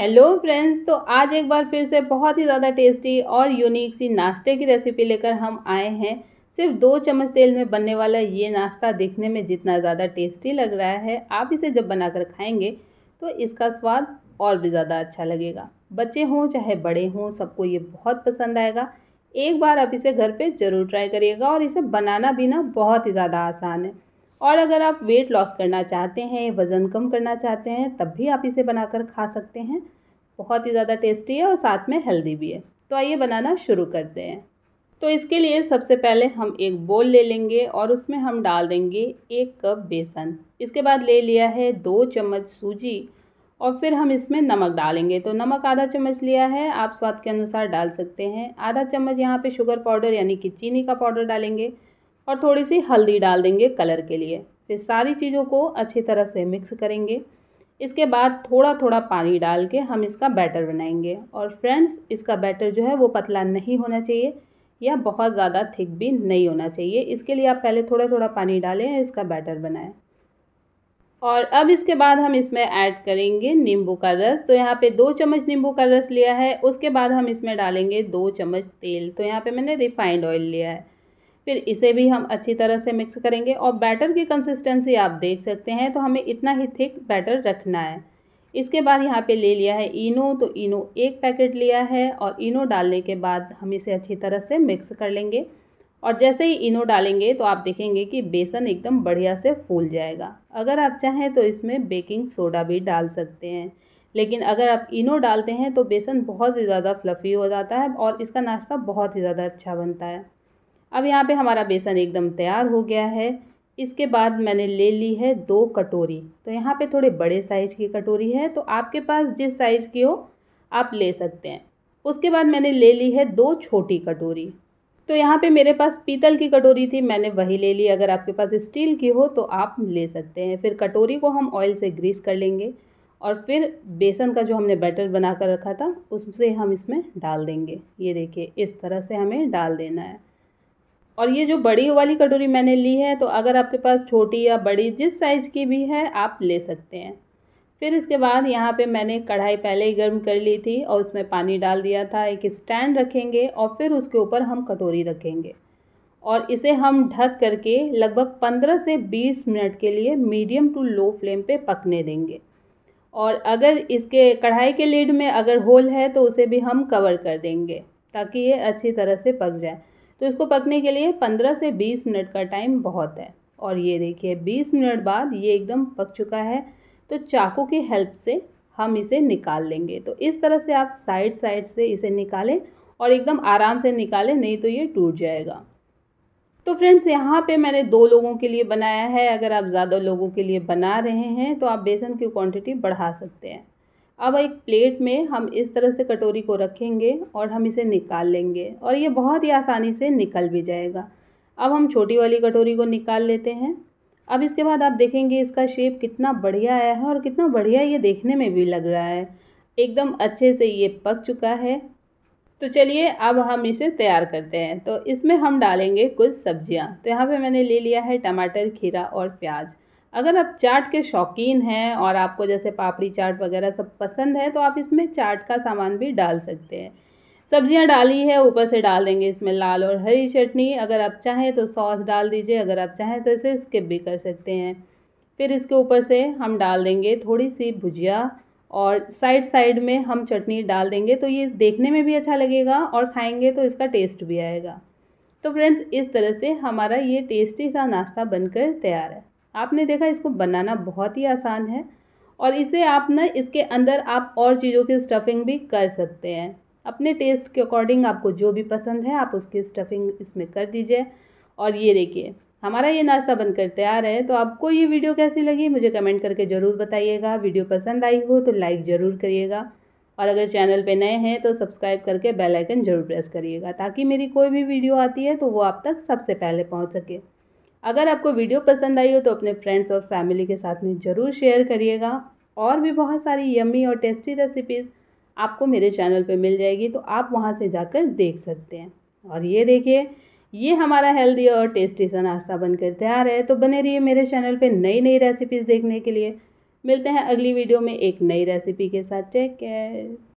hello friends तो आज एक बार फिर से बहुत ही ज़्यादा टेस्टी और यूनिक सी नाश्ते की रेसिपी लेकर हम आए हैं सिर्फ दो चम्मच तेल में बनने वाला ये नाश्ता देखने में जितना ज़्यादा टेस्टी लग रहा है आप इसे जब बनाकर खाएंगे तो इसका स्वाद और भी ज़्यादा अच्छा लगेगा बच्चे हों चाहे बड़े हों सबको ये बहुत पसंद आएगा एक बार आप इसे घर पर ज़रूर ट्राई करिएगा और इसे बनाना भी ना बहुत ही ज़्यादा आसान है और अगर आप वेट लॉस करना चाहते हैं वज़न कम करना चाहते हैं तब भी आप इसे बनाकर खा सकते हैं बहुत ही ज़्यादा टेस्टी है और साथ में हेल्दी भी है तो आइए बनाना शुरू करते हैं तो इसके लिए सबसे पहले हम एक बोल ले लेंगे और उसमें हम डाल देंगे एक कप बेसन इसके बाद ले लिया है दो चम्मच सूजी और फिर हम इसमें नमक डालेंगे तो नमक आधा चम्मच लिया है आप स्वाद के अनुसार डाल सकते हैं आधा चम्मच यहाँ पे शुगर पाउडर यानी कि चीनी का पाउडर डालेंगे और थोड़ी सी हल्दी डाल देंगे कलर के लिए फिर सारी चीज़ों को अच्छी तरह से मिक्स करेंगे इसके बाद थोड़ा थोड़ा पानी डाल के हम इसका बैटर बनाएंगे और फ्रेंड्स इसका बैटर जो है वो पतला नहीं होना चाहिए या बहुत ज़्यादा थिक भी नहीं होना चाहिए इसके लिए आप पहले थोड़ा थोड़ा पानी डालें इसका बैटर बनाएं और अब इसके बाद हम इसमें ऐड करेंगे नींबू का रस तो यहाँ पे दो चम्मच नींबू का रस लिया है उसके बाद हम इसमें डालेंगे दो चम्मच तेल तो यहाँ पे मैंने रिफाइंड ऑयल लिया है फिर इसे भी हम अच्छी तरह से मिक्स करेंगे और बैटर की कंसिस्टेंसी आप देख सकते हैं तो हमें इतना ही थिक बैटर रखना है इसके बाद यहाँ पे ले लिया है इनो तो इनो एक पैकेट लिया है और इनो डालने के बाद हम इसे अच्छी तरह से मिक्स कर लेंगे और जैसे ही इनो डालेंगे तो आप देखेंगे कि बेसन एकदम बढ़िया से फूल जाएगा अगर आप चाहें तो इसमें बेकिंग सोडा भी डाल सकते हैं लेकिन अगर आप इनो डालते हैं तो बेसन बहुत ही ज़्यादा फ्लफ़ी हो जाता है और इसका नाश्ता बहुत ही ज़्यादा अच्छा बनता है अब यहाँ पे हमारा बेसन एकदम तैयार हो गया है इसके बाद मैंने ले ली है दो कटोरी तो यहाँ पे थोड़े बड़े साइज़ की कटोरी है तो आपके पास जिस साइज़ की हो आप ले सकते हैं उसके बाद मैंने ले ली है दो छोटी कटोरी तो यहाँ पे मेरे पास पीतल की कटोरी थी मैंने वही ले ली अगर आपके पास स्टील की हो तो आप ले सकते हैं फिर कटोरी को हम ऑयल से ग्रीस कर लेंगे और फिर बेसन का जो हमने बैटर बना कर रखा था उससे हम इसमें डाल देंगे ये देखिए इस तरह से हमें डाल देना है और ये जो बड़ी वाली कटोरी मैंने ली है तो अगर आपके पास छोटी या बड़ी जिस साइज़ की भी है आप ले सकते हैं फिर इसके बाद यहाँ पे मैंने कढ़ाई पहले ही गर्म कर ली थी और उसमें पानी डाल दिया था एक स्टैंड रखेंगे और फिर उसके ऊपर हम कटोरी रखेंगे और इसे हम ढक करके लगभग 15 से 20 मिनट के लिए मीडियम टू लो फ्लेम पे पकने देंगे और अगर इसके कढ़ाई के लीड में अगर होल है तो उसे भी हम कवर कर देंगे ताकि ये अच्छी तरह से पक जाए तो इसको पकने के लिए पंद्रह से बीस मिनट का टाइम बहुत है और ये देखिए बीस मिनट बाद ये एकदम पक चुका है तो चाकू की हेल्प से हम इसे निकाल लेंगे तो इस तरह से आप साइड साइड से इसे निकालें और एकदम आराम से निकालें नहीं तो ये टूट जाएगा तो फ्रेंड्स यहाँ पे मैंने दो लोगों के लिए बनाया है अगर आप ज़्यादा लोगों के लिए बना रहे हैं तो आप बेसन की क्वांटिटी बढ़ा सकते हैं अब एक प्लेट में हम इस तरह से कटोरी को रखेंगे और हम इसे निकाल लेंगे और ये बहुत ही आसानी से निकल भी जाएगा अब हम छोटी वाली कटोरी को निकाल लेते हैं अब इसके बाद आप देखेंगे इसका शेप कितना बढ़िया आया है और कितना बढ़िया ये देखने में भी लग रहा है एकदम अच्छे से ये पक चुका है तो चलिए अब हम इसे तैयार करते हैं तो इसमें हम डालेंगे कुछ सब्जियां तो यहाँ पे मैंने ले लिया है टमाटर खीरा और प्याज अगर आप चाट के शौकीन हैं और आपको जैसे पापड़ी चाट वगैरह सब पसंद है तो आप इसमें चाट का सामान भी डाल सकते हैं सब्जियां डाली है ऊपर से डाल देंगे इसमें लाल और हरी चटनी अगर आप चाहें तो सॉस डाल दीजिए अगर आप चाहें तो इसे स्किप भी कर सकते हैं फिर इसके ऊपर से हम डाल देंगे थोड़ी सी भुजिया और साइड साइड में हम चटनी डाल देंगे तो ये देखने में भी अच्छा लगेगा और खाएंगे तो इसका टेस्ट भी आएगा तो फ्रेंड्स इस तरह से हमारा ये टेस्टी सा नाश्ता बनकर तैयार है आपने देखा इसको बनाना बहुत ही आसान है और इसे आप ना इसके अंदर आप और चीज़ों की स्टफिंग भी कर सकते हैं अपने टेस्ट के अकॉर्डिंग आपको जो भी पसंद है आप उसकी स्टफिंग इसमें कर दीजिए और ये देखिए हमारा ये नाश्ता बनकर तैयार है तो आपको ये वीडियो कैसी लगी मुझे कमेंट करके ज़रूर बताइएगा वीडियो पसंद आई हो तो लाइक ज़रूर करिएगा और अगर चैनल पे नए हैं तो सब्सक्राइब करके बेल आइकन जरूर प्रेस करिएगा ताकि मेरी कोई भी वीडियो आती है तो वो आप तक सबसे पहले पहुंच सके अगर आपको वीडियो पसंद आई हो तो अपने फ्रेंड्स और फैमिली के साथ में ज़रूर शेयर करिएगा और भी बहुत सारी यम्मी और टेस्टी रेसिपीज़ आपको मेरे चैनल पे मिल जाएगी तो आप वहाँ से जाकर देख सकते हैं और ये देखिए ये हमारा हेल्दी और टेस्टी सा नाश्ता बनकर तैयार है तो बने रहिए मेरे चैनल पे नई नई रेसिपीज़ देखने के लिए मिलते हैं अगली वीडियो में एक नई रेसिपी के साथ टेक केयर